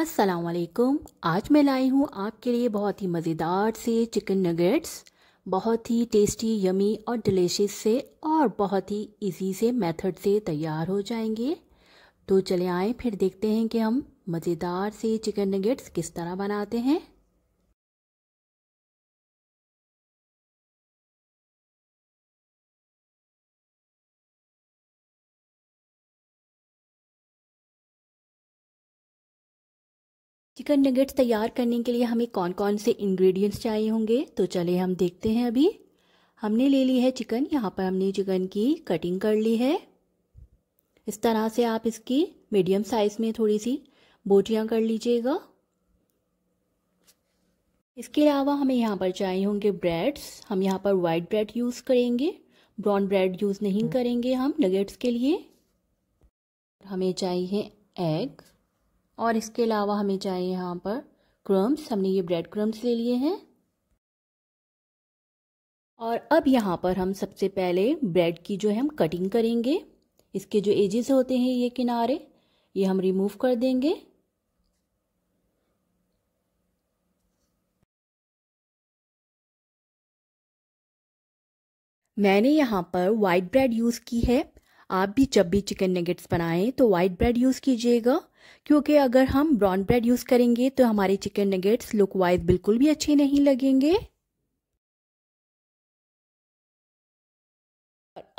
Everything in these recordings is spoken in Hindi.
असलकुम आज मैं लाई हूँ आपके लिए बहुत ही मज़ेदार से चिकन नगेट्स बहुत ही टेस्टी यमी और डिलेशस से और बहुत ही इजी से मेथड से तैयार हो जाएंगे तो चले आए फिर देखते हैं कि हम मज़ेदार से चिकन नगेट्स किस तरह बनाते हैं चिकन नगेट्स तैयार करने के लिए हमें कौन कौन से इंग्रेडिएंट्स चाहिए होंगे तो चले हम देखते हैं अभी हमने ले ली है चिकन यहाँ पर हमने चिकन की कटिंग कर ली है इस तरह से आप इसकी मीडियम साइज़ में थोड़ी सी बोटियाँ कर लीजिएगा इसके अलावा हमें यहाँ पर चाहिए होंगे ब्रेड्स हम यहाँ पर वाइट ब्रेड यूज़ करेंगे ब्राउन ब्रेड यूज़ नहीं करेंगे हम नगेट्स के लिए हमें चाहिए एग और इसके अलावा हमें चाहिए यहाँ पर क्रम्स हमने ये ब्रेड क्रम्स ले लिए हैं और अब यहाँ पर हम सबसे पहले ब्रेड की जो है हम कटिंग करेंगे इसके जो एजेस होते हैं ये किनारे ये हम रिमूव कर देंगे मैंने यहाँ पर वाइट ब्रेड यूज़ की है आप भी जब भी चिकन नगेट्स बनाएं तो वाइट ब्रेड यूज़ कीजिएगा क्योंकि अगर हम ब्राउन ब्रेड यूज़ करेंगे तो हमारे चिकन नगेट्स लुक वाइज बिल्कुल भी अच्छे नहीं लगेंगे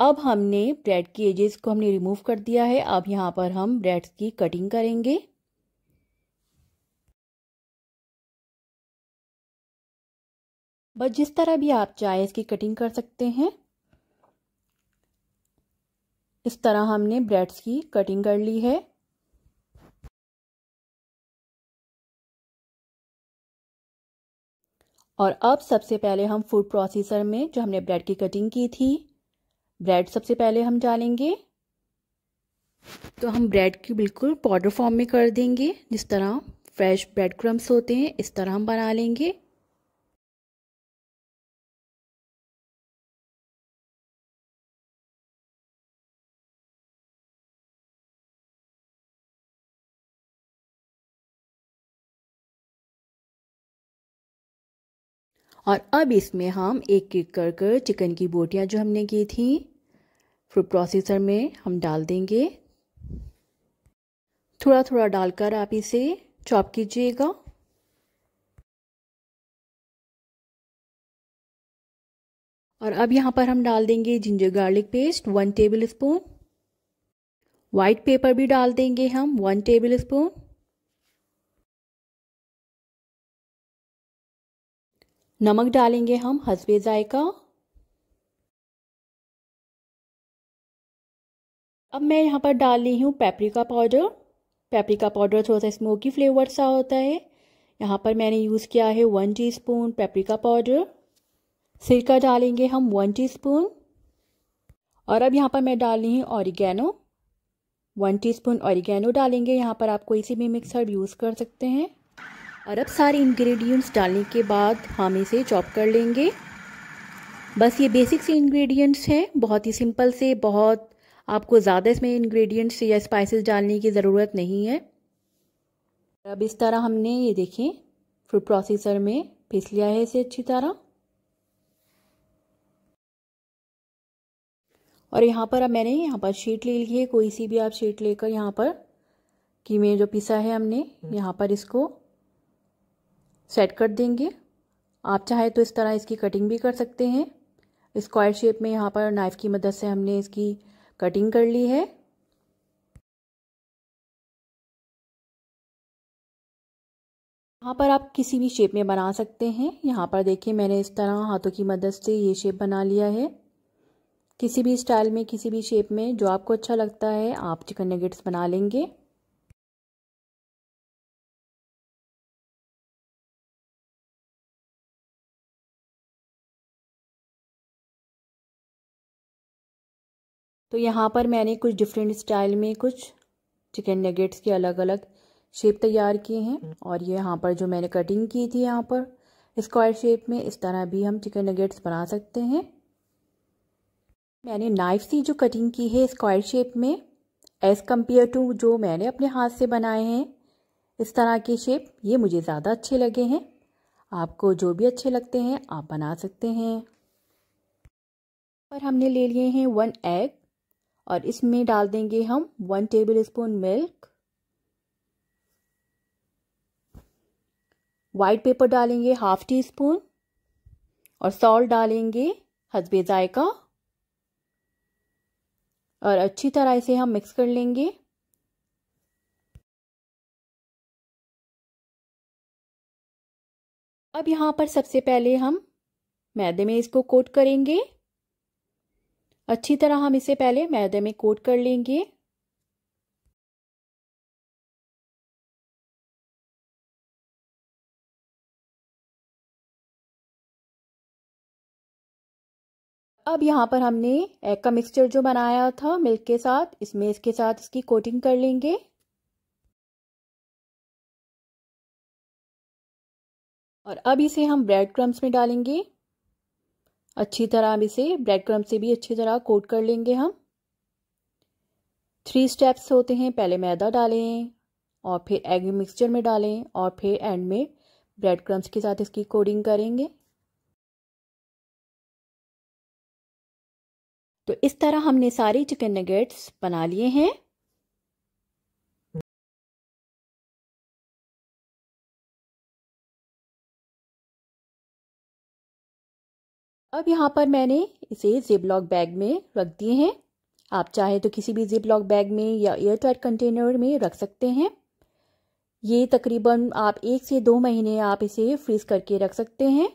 अब हमने ब्रेड की एजेस को हमने रिमूव कर दिया है अब यहाँ पर हम ब्रेड की कटिंग करेंगे बस जिस तरह भी आप चाहे इसकी कटिंग कर सकते हैं इस तरह हमने ब्रेड्स की कटिंग कर ली है और अब सबसे पहले हम फूड प्रोसेसर में जो हमने ब्रेड की कटिंग की थी ब्रेड सबसे पहले हम डालेंगे तो हम ब्रेड की बिल्कुल पाउडर फॉर्म में कर देंगे जिस तरह फ्रेश ब्रेड क्रम्स होते हैं इस तरह हम बना लेंगे और अब इसमें हम एक एक कर कर चिकन की बोटियाँ जो हमने की थी फूड प्रोसेसर में हम डाल देंगे थोड़ा थोड़ा डालकर आप इसे चॉप कीजिएगा और अब यहाँ पर हम डाल देंगे ginger garlic paste one tablespoon white pepper भी डाल देंगे हम वन टेबल स्पून नमक डालेंगे हम हसबे ज़ायका अब मैं यहाँ पर डाल रही हूँ पेपरिका पाउडर पेपरिका पाउडर थोड़ा सा स्मोकी फ्लेवर सा होता है यहाँ पर मैंने यूज़ किया है वन टीस्पून पेपरिका पाउडर सिरका डालेंगे हम वन टीस्पून और अब यहाँ पर मैं डाल रही हूँ ऑरिगेनो वन टीस्पून ऑरिगेनो डालेंगे यहाँ पर आप कोई सी भी मिक्सर यूज़ कर सकते हैं और अब सारे इंग्रेडिएंट्स डालने के बाद हम इसे चॉप कर लेंगे बस ये बेसिक से इंग्रेडिएंट्स हैं बहुत ही सिंपल से बहुत आपको ज़्यादा इसमें इंग्रेडिएंट्स या स्पाइसेस डालने की ज़रूरत नहीं है अब इस तरह हमने ये देखें फ्रूट प्रोसेसर में पीस लिया है इसे अच्छी तरह और यहाँ पर अब मैंने यहाँ पर शीट ले ली है कोई सी भी आप शीट लेकर यहाँ पर कि में जो पिसा है हमने हम्म। यहाँ पर इसको सेट कर देंगे आप चाहे तो इस तरह इसकी कटिंग भी कर सकते हैं स्क्वायर शेप में यहाँ पर नाइफ़ की मदद से हमने इसकी कटिंग कर ली है यहाँ पर आप किसी भी शेप में बना सकते हैं यहाँ पर देखिए मैंने इस तरह हाथों की मदद से ये शेप बना लिया है किसी भी स्टाइल में किसी भी शेप में जो आपको अच्छा लगता है आप चिकन नगेट्स बना लेंगे तो यहाँ पर मैंने कुछ डिफरेंट स्टाइल में कुछ चिकन नगेट्स के अलग अलग शेप तैयार किए हैं और ये यहाँ पर जो मैंने कटिंग की थी यहाँ पर स्क्वायर शेप में इस तरह भी हम चिकन नगेट्स बना सकते हैं मैंने नाइफ से जो कटिंग की है स्क्वायर शेप में एज़ कम्पेयर टू जो मैंने अपने हाथ से बनाए हैं इस तरह के शेप ये मुझे ज़्यादा अच्छे लगे हैं आपको जो भी अच्छे लगते हैं आप बना सकते हैं पर हमने ले लिए हैं वन एग और इसमें डाल देंगे हम one tablespoon milk white pepper डालेंगे हाफ टी स्पून और सॉल्ट डालेंगे हसबे जायका और अच्छी तरह इसे हम मिक्स कर लेंगे अब यहां पर सबसे पहले हम मैदे में इसको कोट करेंगे अच्छी तरह हम इसे पहले मैदे में कोट कर लेंगे अब यहाँ पर हमने एग का मिक्सचर जो बनाया था मिल्क के साथ इसमें इसके साथ इसकी कोटिंग कर लेंगे और अब इसे हम ब्रेड क्रम्स में डालेंगे अच्छी तरह हम इसे ब्रेड क्रम से भी अच्छी तरह कोट कर लेंगे हम थ्री स्टेप्स होते हैं पहले मैदा डालें और फिर एग मिक्सचर में डालें और फिर एंड में ब्रेड क्रम्स के साथ इसकी कोडिंग करेंगे तो इस तरह हमने सारे चिकन नगेट्स बना लिए हैं अब यहाँ पर मैंने इसे जिपलॉक बैग में रख दिए हैं आप चाहे तो किसी भी जिपलॉक बैग में या एयर टाइट कंटेनर में रख सकते हैं ये तकरीबन आप एक से दो महीने आप इसे फ्रीज करके रख सकते हैं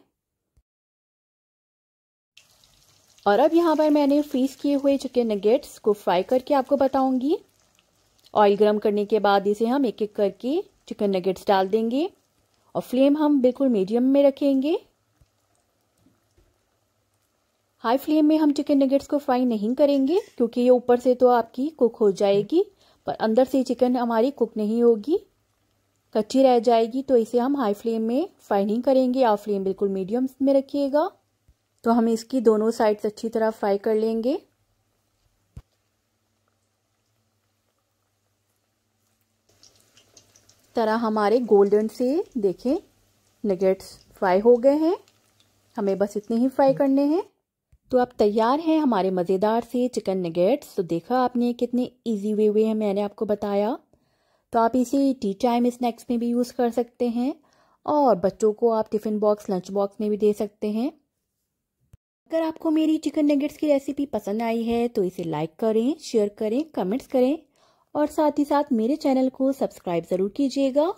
और अब यहाँ पर मैंने फ्रीज किए हुए चिकन नगेट्स को फ्राई करके आपको बताऊंगी ऑयल गर्म करने के बाद इसे हम एक एक करके चिकन नगेट्स डाल देंगे और फ्लेम हम बिल्कुल मीडियम में रखेंगे हाई फ्लेम में हम चिकन नगेट्स को फ्राई नहीं करेंगे क्योंकि ये ऊपर से तो आपकी कुक हो जाएगी पर अंदर से चिकन हमारी कुक नहीं होगी कच्ची रह जाएगी तो इसे हम हाई फ्लेम में फ्राई नहीं करेंगे आप फ्लेम बिल्कुल मीडियम में रखिएगा तो हम इसकी दोनों साइड्स अच्छी तरह फ्राई कर लेंगे तरह हमारे गोल्डन से देखें नगेट्स फ्राई हो गए हैं हमें बस इतने ही फ्राई करने हैं तो आप तैयार हैं हमारे मज़ेदार से चिकन नगेट्स तो देखा आपने कितने इजी वे वे हैं मैंने आपको बताया तो आप इसे टी टाइम स्नैक्स में भी यूज़ कर सकते हैं और बच्चों को आप टिफ़िन बॉक्स लंच बॉक्स में भी दे सकते हैं अगर आपको मेरी चिकन नगेट्स की रेसिपी पसंद आई है तो इसे लाइक करें शेयर करें कमेंट्स करें और साथ ही साथ मेरे चैनल को सब्सक्राइब ज़रूर कीजिएगा